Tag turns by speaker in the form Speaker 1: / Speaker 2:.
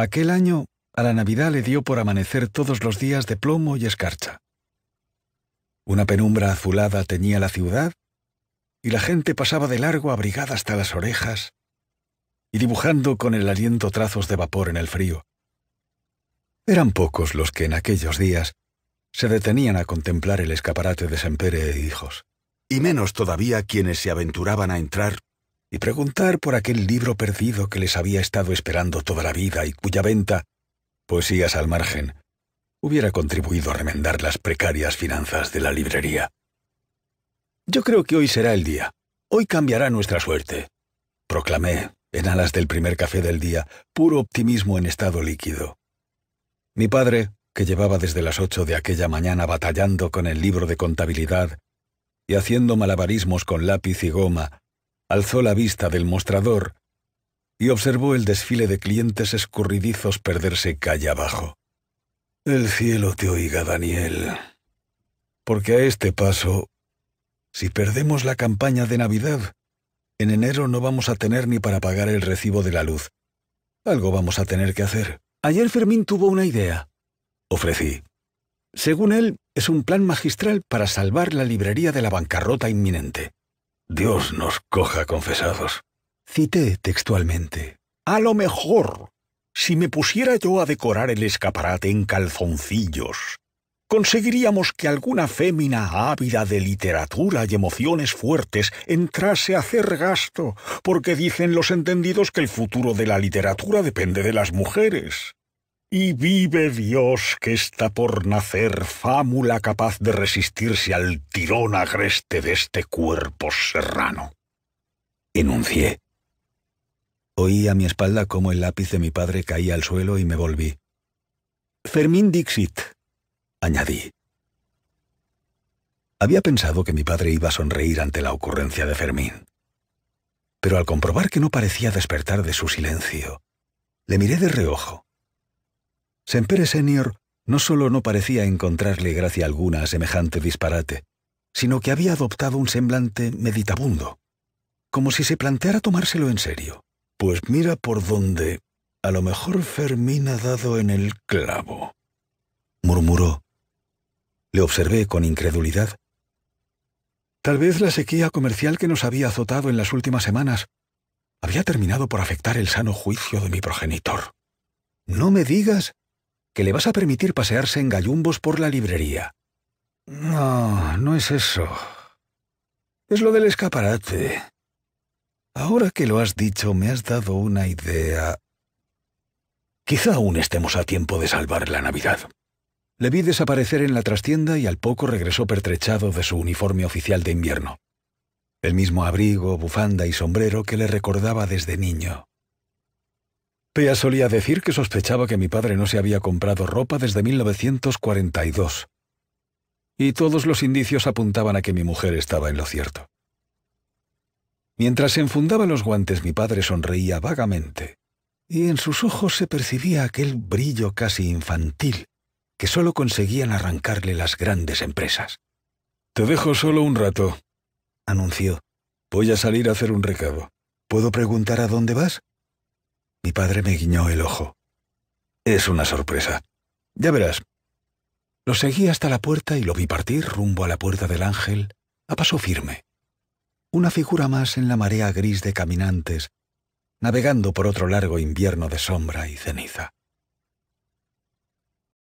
Speaker 1: Aquel año, a la Navidad le dio por amanecer todos los días de plomo y escarcha. Una penumbra azulada teñía la ciudad y la gente pasaba de largo abrigada hasta las orejas y dibujando con el aliento trazos de vapor en el frío. Eran pocos los que en aquellos días se detenían a contemplar el escaparate de Sempere e hijos. Y menos todavía quienes se aventuraban a entrar y preguntar por aquel libro perdido que les había estado esperando toda la vida y cuya venta, poesías al margen, hubiera contribuido a remendar las precarias finanzas de la librería. Yo creo que hoy será el día. Hoy cambiará nuestra suerte, proclamé, en alas del primer café del día, puro optimismo en estado líquido. Mi padre, que llevaba desde las ocho de aquella mañana batallando con el libro de contabilidad y haciendo malabarismos con lápiz y goma alzó la vista del mostrador y observó el desfile de clientes escurridizos perderse calle abajo. El cielo te oiga, Daniel, porque a este paso, si perdemos la campaña de Navidad, en enero no vamos a tener ni para pagar el recibo de la luz. Algo vamos a tener que hacer. Ayer Fermín tuvo una idea. Ofrecí. Según él, es un plan magistral para salvar la librería de la bancarrota inminente. Dios nos coja confesados. Cité textualmente. A lo mejor, si me pusiera yo a decorar el escaparate en calzoncillos, conseguiríamos que alguna fémina ávida de literatura y emociones fuertes entrase a hacer gasto, porque dicen los entendidos que el futuro de la literatura depende de las mujeres. Y vive Dios que está por nacer fámula capaz de resistirse al tirón agreste de este cuerpo serrano. Enuncié. Oí a mi espalda como el lápiz de mi padre caía al suelo y me volví. Fermín Dixit, añadí. Había pensado que mi padre iba a sonreír ante la ocurrencia de Fermín. Pero al comprobar que no parecía despertar de su silencio, le miré de reojo Sempere Senior no solo no parecía encontrarle gracia alguna a semejante disparate, sino que había adoptado un semblante meditabundo, como si se planteara tomárselo en serio. Pues mira por dónde a lo mejor Fermín ha dado en el clavo, murmuró. Le observé con incredulidad. Tal vez la sequía comercial que nos había azotado en las últimas semanas había terminado por afectar el sano juicio de mi progenitor. No me digas que le vas a permitir pasearse en gallumbos por la librería. No, no es eso. Es lo del escaparate. Ahora que lo has dicho, me has dado una idea. Quizá aún estemos a tiempo de salvar la Navidad. Le vi desaparecer en la trastienda y al poco regresó pertrechado de su uniforme oficial de invierno. El mismo abrigo, bufanda y sombrero que le recordaba desde niño. Pea solía decir que sospechaba que mi padre no se había comprado ropa desde 1942. Y todos los indicios apuntaban a que mi mujer estaba en lo cierto. Mientras se enfundaba los guantes mi padre sonreía vagamente, y en sus ojos se percibía aquel brillo casi infantil que solo conseguían arrancarle las grandes empresas. Te dejo solo un rato, anunció. Voy a salir a hacer un recado. ¿Puedo preguntar a dónde vas? Mi padre me guiñó el ojo. Es una sorpresa. Ya verás. Lo seguí hasta la puerta y lo vi partir rumbo a la puerta del ángel a paso firme. Una figura más en la marea gris de caminantes, navegando por otro largo invierno de sombra y ceniza.